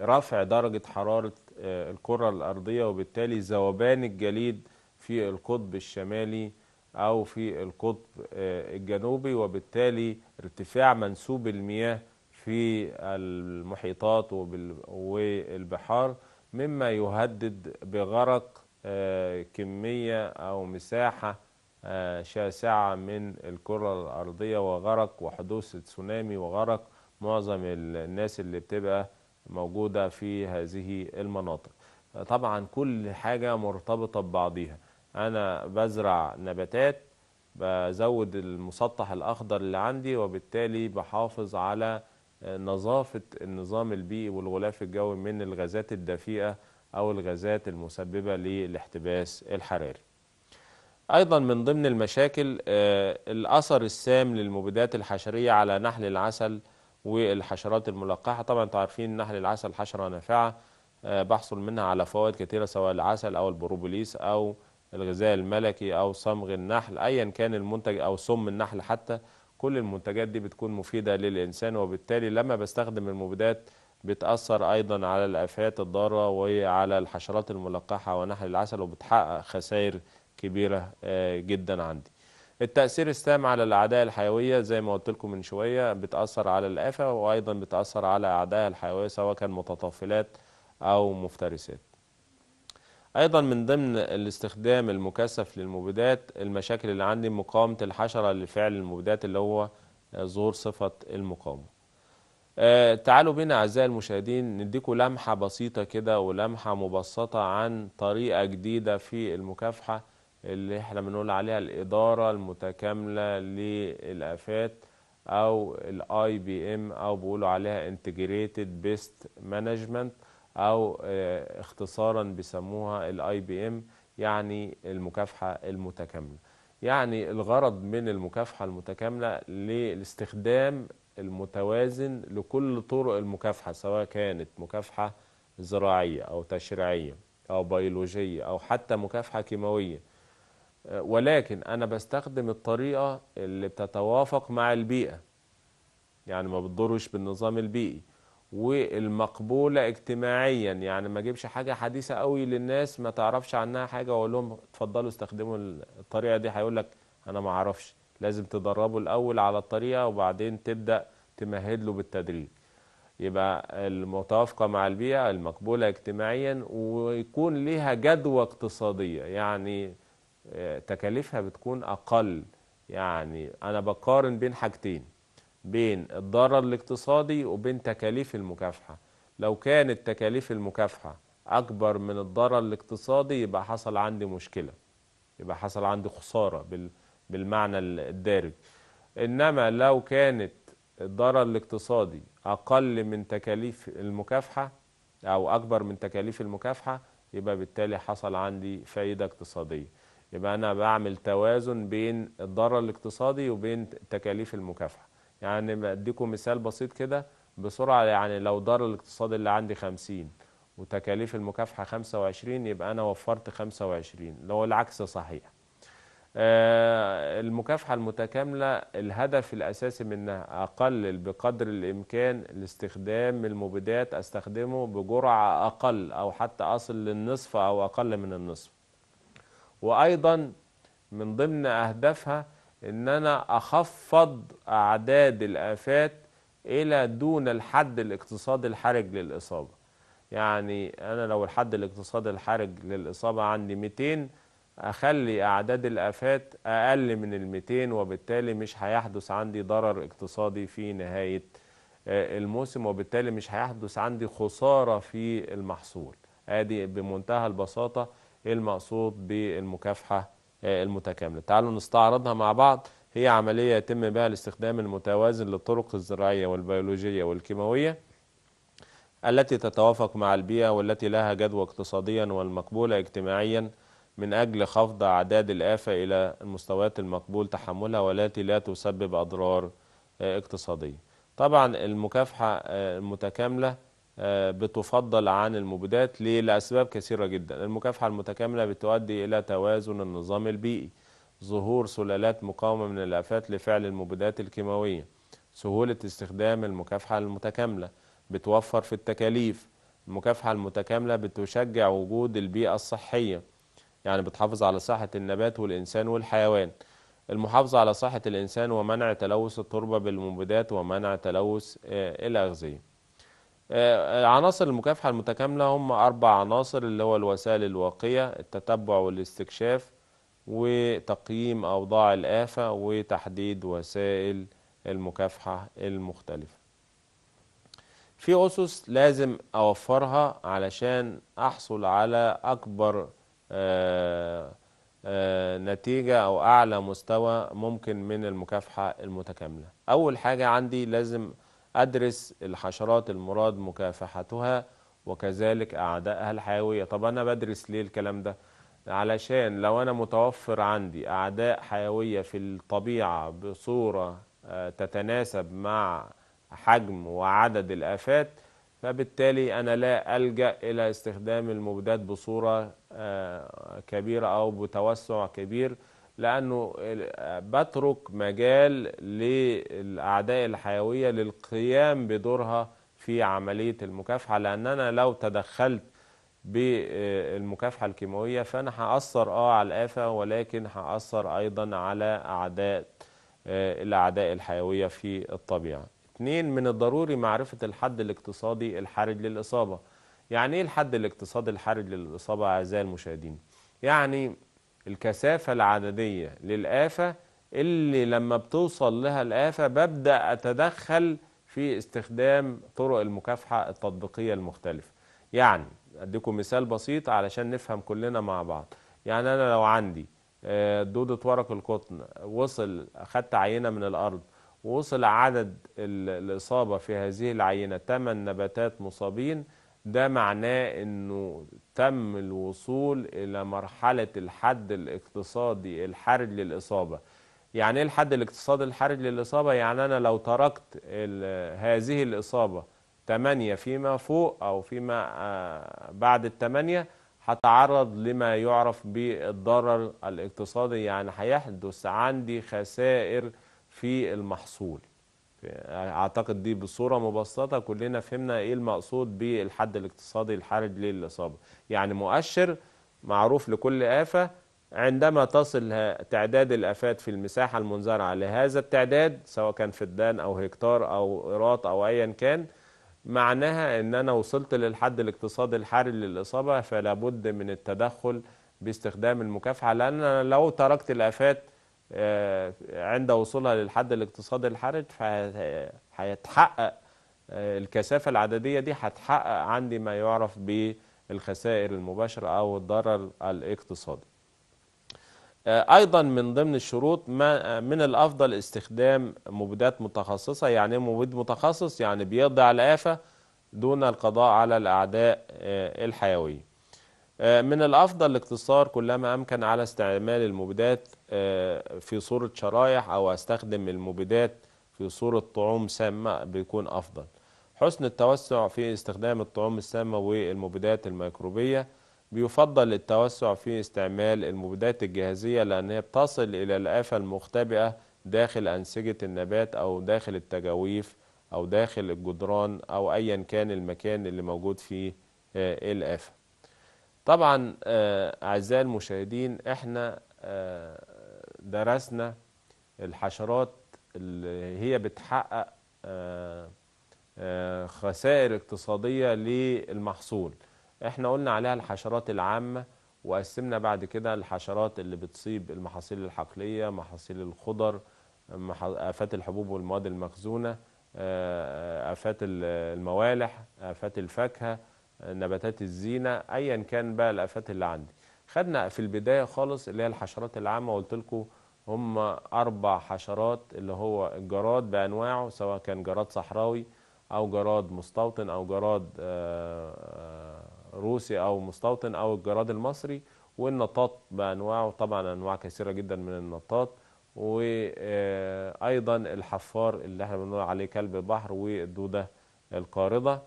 رفع درجة حرارة الكرة الأرضية وبالتالي ذوبان الجليد في القطب الشمالي أو في القطب آه، الجنوبي وبالتالي ارتفاع منسوب المياه في المحيطات والبحار مما يهدد بغرق آه، كمية أو مساحة آه، شاسعة من الكرة الأرضية وغرق وحدوث تسونامي وغرق معظم الناس اللي بتبقى موجودة في هذه المناطق طبعا كل حاجة مرتبطة ببعضيها أنا بزرع نباتات بزود المسطح الأخضر اللي عندي وبالتالي بحافظ على آه، نظافة النظام البيئي والغلاف الجوي من الغازات الدفيئة أو الغازات المسببة للاحتباس الحراري أيضا من ضمن المشاكل آه، الأثر السام للمبيدات الحشرية على نحل العسل والحشرات الملقحة طبعا انتوا عارفين نحل العسل حشرة نافعة آه، بحصل منها على فوائد كثيرة سواء العسل أو البروبوليس أو الغذاء الملكي أو صمغ النحل أيا كان المنتج أو سم النحل حتى كل المنتجات دي بتكون مفيدة للإنسان وبالتالي لما بستخدم المبيدات بتأثر أيضا على الآفات الضارة وعلى الحشرات الملقحة ونحل العسل وبتحقق خسائر كبيرة آه، جدا عندي التأثير السام على الأعداء الحيوية زي ما قلت لكم من شوية بتأثر على الآفة وأيضا بتأثر على اعدائها الحيوية سواء كان متطفلات أو مفترسات أيضا من ضمن الاستخدام المكثف للمبيدات المشاكل اللي عندي مقاومة الحشرة لفعل المبيدات اللي هو ظهور صفة المقاومة آه، تعالوا بنا أعزائي المشاهدين نديكم لمحة بسيطة كده ولمحة مبسطة عن طريقة جديدة في المكافحة اللي احنا بنقول عليها الإدارة المتكاملة للآفات أو بي IBM أو بيقولوا عليها Integrated Best Management او آه، اختصارا بيسموها الاي بي ام يعني المكافحه المتكامله يعني الغرض من المكافحه المتكامله للاستخدام المتوازن لكل طرق المكافحه سواء كانت مكافحه زراعيه او تشريعيه او بيولوجيه او حتى مكافحه كيماويه آه، ولكن انا بستخدم الطريقه اللي بتتوافق مع البيئه يعني ما بتضرش بالنظام البيئي والمقبوله اجتماعيا يعني ما اجيبش حاجه حديثه قوي للناس ما تعرفش عنها حاجه واقول لهم اتفضلوا استخدموا الطريقه دي هيقول لك انا ما اعرفش لازم تدربه الاول على الطريقه وبعدين تبدا تمهد له بالتدريج يبقى المتوافقه مع البيئه المقبوله اجتماعيا ويكون ليها جدوى اقتصاديه يعني آه، تكاليفها بتكون اقل يعني انا بقارن بين حاجتين بين الضرر الاقتصادي وبين تكاليف المكافحة لو كانت تكاليف المكافحة أكبر من الضرر الاقتصادي يبقى حصل عندي مشكلة يبقى حصل عندي خسارة بالمعنى الدارج إنما لو كانت الضرر الاقتصادي أقل من تكاليف المكافحة أو أكبر من تكاليف المكافحة يبقى بالتالي حصل عندي فايدة اقتصادية يبقى أنا بعمل توازن بين الضرر الاقتصادي وبين تكاليف المكافحة يعني بديكم مثال بسيط كده بسرعة يعني لو دار الاقتصاد اللي عندي 50 وتكاليف المكافحة 25 يبقى أنا وفرت 25 لو العكس صحيح آه، المكافحة المتكاملة الهدف الأساسي منها أقلل بقدر الإمكان الاستخدام المبيدات أستخدمه بجرعة أقل أو حتى أصل للنصف أو أقل من النصف وأيضا من ضمن أهدافها ان انا اخفض اعداد الافات الى دون الحد الاقتصادي الحرج للاصابه يعني انا لو الحد الاقتصادي الحرج للاصابه عندي 200 اخلي اعداد الافات اقل من ال 200 وبالتالي مش هيحدث عندي ضرر اقتصادي في نهايه آه، الموسم وبالتالي مش هيحدث عندي خساره في المحصول ادي بمنتهى البساطه المقصود بالمكافحه آه، المتكاملة تعالوا نستعرضها مع بعض هي عملية يتم بها الاستخدام المتوازن للطرق الزراعية والبيولوجية والكيماوية التي تتوافق مع البيئة والتي لها جدوى اقتصاديا والمقبولة اجتماعيا من أجل خفض أعداد الآفة إلى المستويات المقبول تحملها والتي لا تسبب أضرار آه، اقتصادية طبعا المكافحة آه، المتكاملة آه، بتفضل عن المبيدات ليه؟ لأسباب كثيرة جدا المكافحة المتكاملة بتؤدي إلى توازن النظام البيئي ظهور سلالات مقاومة من الآفات لفعل المبيدات الكيماوية سهولة استخدام المكافحة المتكاملة بتوفر في التكاليف المكافحة المتكاملة بتشجع وجود البيئة الصحية يعني بتحافظ على صحة النبات والإنسان والحيوان المحافظة على صحة الإنسان ومنع تلوث التربة بالمبيدات ومنع تلوث آه، الأغذية آه، عناصر المكافحة المتكاملة هم أربع عناصر اللي هو الوسائل الواقية التتبع والاستكشاف وتقييم أوضاع الآفة وتحديد وسائل المكافحة المختلفة في أسس لازم أوفرها علشان أحصل على أكبر آه، آه، نتيجة أو أعلى مستوى ممكن من المكافحة المتكاملة أول حاجة عندي لازم أدرس الحشرات المراد مكافحتها وكذلك أعدائها الحيوية طب أنا بدرس ليه الكلام ده علشان لو أنا متوفر عندي أعداء حيوية في الطبيعة بصورة آه، تتناسب مع حجم وعدد الآفات فبالتالي أنا لا ألجأ إلى استخدام المبيدات بصورة آه، كبيرة أو بتوسع كبير لأنه بترك مجال للأعداء الحيوية للقيام بدورها في عملية المكافحة لان انا لو تدخلت بالمكافحة الكيماوية فأنا هأثر آه على الآفة ولكن هأثر أيضا على أعداء آه، الأعداء الحيوية في الطبيعة اثنين من الضروري معرفة الحد الاقتصادي الحرج للإصابة يعني إيه الحد الاقتصادي الحرج للإصابة أعزائي المشاهدين؟ يعني الكثافة العددية للآفة اللي لما بتوصل لها الآفة ببدأ أتدخل في استخدام طرق المكافحة التطبيقية المختلفة يعني أديكم مثال بسيط علشان نفهم كلنا مع بعض يعني أنا لو عندي آه، دودة ورق القطن وصل أخدت عينة من الأرض ووصل عدد الإصابة في هذه العينة 8 نباتات مصابين ده معناه انه تم الوصول الى مرحلة الحد الاقتصادي الحرج للاصابة يعني ايه الحد الاقتصادي الحرج للاصابة يعني انا لو تركت هذه الاصابة 8 فيما فوق او فيما آه، بعد التمانية هتعرض لما يعرف بالضرر الاقتصادي يعني هيحدث عندي خسائر في المحصول اعتقد دي بصوره مبسطه كلنا فهمنا ايه المقصود بالحد الاقتصادي الحرج للاصابه يعني مؤشر معروف لكل آفة عندما تصل تعداد الآفات في المساحة المنزرعة لهذا التعداد سواء كان فدان أو هكتار أو قراط أو أيا كان معناها أن أنا وصلت للحد الاقتصادي الحرج للإصابة فلا بد من التدخل باستخدام المكافحة لأن لو تركت الآفات آه، عند وصولها للحد الاقتصادي الحرج فهيتحقق آه، الكثافة العددية دي هتحقق عندي ما يعرف بالخسائر المباشرة أو الضرر الاقتصادي آه، أيضا من ضمن الشروط ما من الأفضل استخدام مبيدات متخصصة يعني مبيد متخصص يعني بيقضي على الآفة دون القضاء على الأعداء الحيوية من الأفضل الاقتصار كلما أمكن على استعمال المبيدات آه، في صورة شرايح أو أستخدم المبيدات في صورة طعوم سامة بيكون أفضل حسن التوسع في استخدام الطعوم السامة والمبيدات الميكروبية بيفضل التوسع في استعمال المبيدات الجاهزية لأنها بتصل إلى الآفة المختبئة داخل أنسجة النبات أو داخل التجاويف أو داخل الجدران أو أيا كان المكان اللي موجود فيه آه، الآفة طبعا آه، أعزائي المشاهدين إحنا درسنا الحشرات اللي هي بتحقق آه، آه، خسائر اقتصادية للمحصول احنا قلنا عليها الحشرات العامة وقسمنا بعد كده الحشرات اللي بتصيب المحاصيل الحقلية محاصيل الخضر آفات الحبوب والمواد المخزونة آه، آفات الموالح آفات الفاكهة نباتات الزينة أيا كان بقى الآفات اللي عندي خدنا في البداية خالص اللي هي الحشرات العامة وقلت لكم هم أربع حشرات اللي هو الجراد بأنواعه سواء كان جراد صحراوي أو جراد مستوطن أو جراد آه، آه، روسي أو مستوطن أو الجراد المصري والنطاط بأنواعه طبعا أنواع كثيرة جدا من النطاط وأيضا آه، الحفار اللي احنا بنقول عليه كلب البحر والدودة القارضة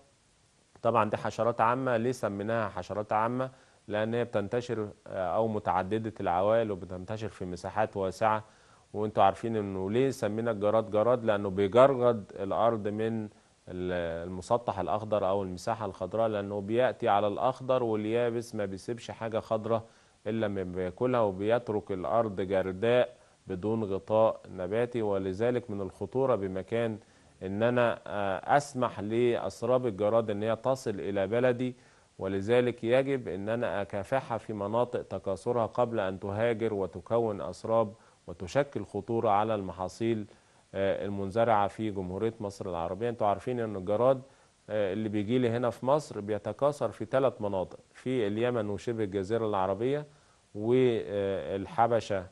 طبعا دي حشرات عامة ليه سميناها حشرات عامة؟ لأن هي بتنتشر آه، أو متعددة العوائل وبتنتشر في مساحات واسعة وانتوا عارفين انه ليه سمينا الجراد جراد لانه بيجرد الارض من المسطح الاخضر او المساحه الخضراء لانه بياتي على الاخضر واليابس ما بيسيبش حاجه خضراء الا لما بياكلها وبيترك الارض جرداء بدون غطاء نباتي ولذلك من الخطوره بمكان ان انا آه، اسمح لاسراب الجراد ان هي تصل الى بلدي ولذلك يجب أن أنا أكافحها في مناطق تكاثرها قبل أن تهاجر وتكون أسراب وتشكل خطورة على المحاصيل آه، المنزرعة في جمهورية مصر العربية أنتوا عارفين أن الجراد آه، اللي بيجي لي هنا في مصر بيتكاثر في ثلاث مناطق في اليمن وشبه الجزيرة العربية والحبشة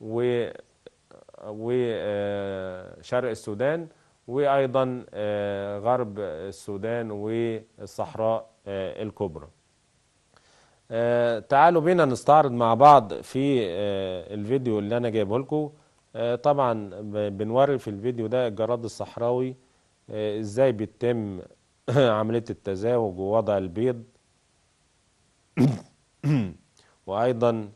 و وشرق آه، السودان وأيضا آه، غرب السودان والصحراء آه، الكبرى آه، تعالوا بينا نستعرض مع بعض في الفيديو اللي أنا جايبه لكم طبعا بنوري في الفيديو ده الجراد الصحراوي ازاي بيتم عملية التزاوج ووضع البيض وأيضا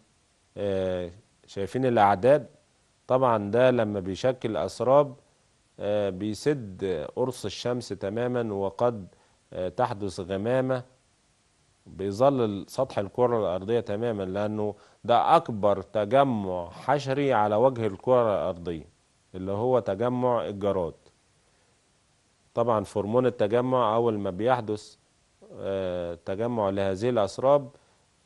شايفين الأعداد طبعا ده لما بيشكل أسراب آه، بيسد قرص الشمس تماما وقد آه، تحدث غمامة بيظل سطح الكرة الأرضية تماما لأنه ده أكبر تجمع حشري على وجه الكرة الأرضية اللي هو تجمع الجراد طبعا فرمون التجمع أول ما بيحدث آه، تجمع لهذه الأسراب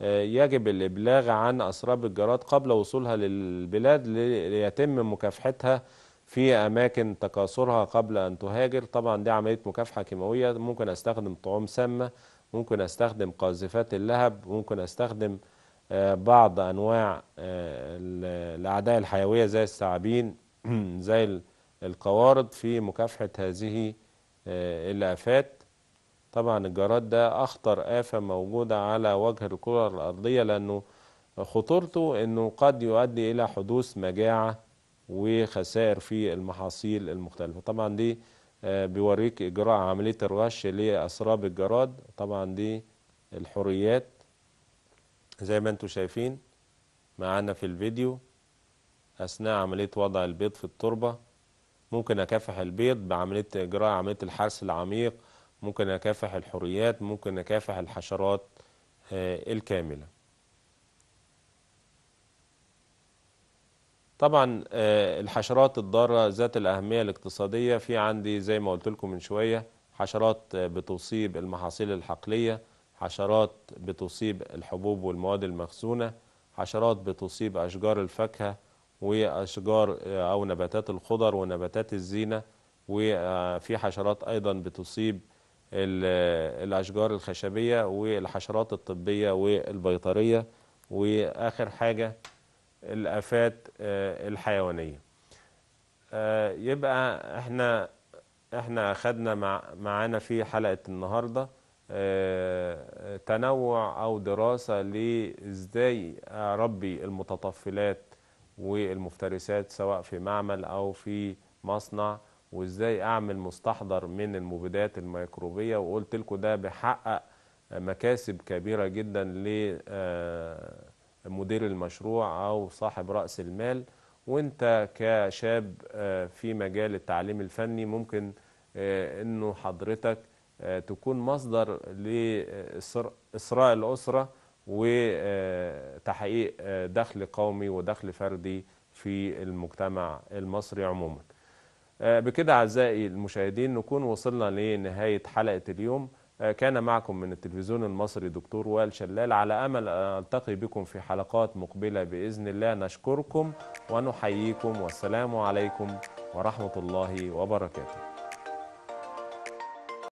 يجب الإبلاغ عن أسراب الجراد قبل وصولها للبلاد ليتم مكافحتها في أماكن تكاثرها قبل أن تهاجر طبعا دي عملية مكافحة كيماوية ممكن أستخدم طعوم سامة ممكن أستخدم قاذفات اللهب ممكن أستخدم آه، بعض أنواع آه، الأعداء الحيوية زي الثعابين زي القوارض في مكافحة هذه الآفات آه، طبعا الجراد ده أخطر آفة موجودة على وجه الكرة الأرضية لأنه خطورته أنه قد يؤدي إلى حدوث مجاعة وخسائر في المحاصيل المختلفة طبعا دي آه، بيوريك إجراء عملية الرش لأسراب الجراد طبعا دي الحريات زي ما انتم شايفين معانا في الفيديو أثناء عملية وضع البيض في التربة ممكن أكافح البيض بعملية إجراء عملية الحرس العميق ممكن أكافح الحريات ممكن أكافح الحشرات آه، الكاملة طبعا آه، الحشرات الضارة ذات الأهمية الاقتصادية في عندي زي ما قلت لكم من شوية حشرات بتصيب المحاصيل الحقلية حشرات بتصيب الحبوب والمواد المخزونة حشرات بتصيب أشجار الفاكهة وأشجار آه، أو نباتات الخضر ونباتات الزينة وفي حشرات أيضا بتصيب الأشجار الخشبية والحشرات الطبية والبيطرية وآخر حاجة الآفات آه، الحيوانية آه، يبقى احنا احنا أخدنا معانا في حلقة النهاردة آه، تنوع أو دراسة لإزاي أربي المتطفلات والمفترسات سواء في معمل أو في مصنع وإزاي أعمل مستحضر من المبيدات الميكروبية وقلت لكم ده بيحقق مكاسب كبيرة جدا ل مدير المشروع أو صاحب رأس المال وانت كشاب آه، في مجال التعليم الفني ممكن آه، انه حضرتك آه، تكون مصدر لإسراء الأسرة وتحقيق دخل قومي ودخل فردي في المجتمع المصري عموما بكده أعزائي المشاهدين نكون وصلنا لنهاية حلقة اليوم آه، كان معكم من التلفزيون المصري دكتور وائل شلال على أمل أن ألتقي بكم في حلقات مقبلة بإذن الله نشكركم ونحييكم والسلام عليكم ورحمة الله وبركاته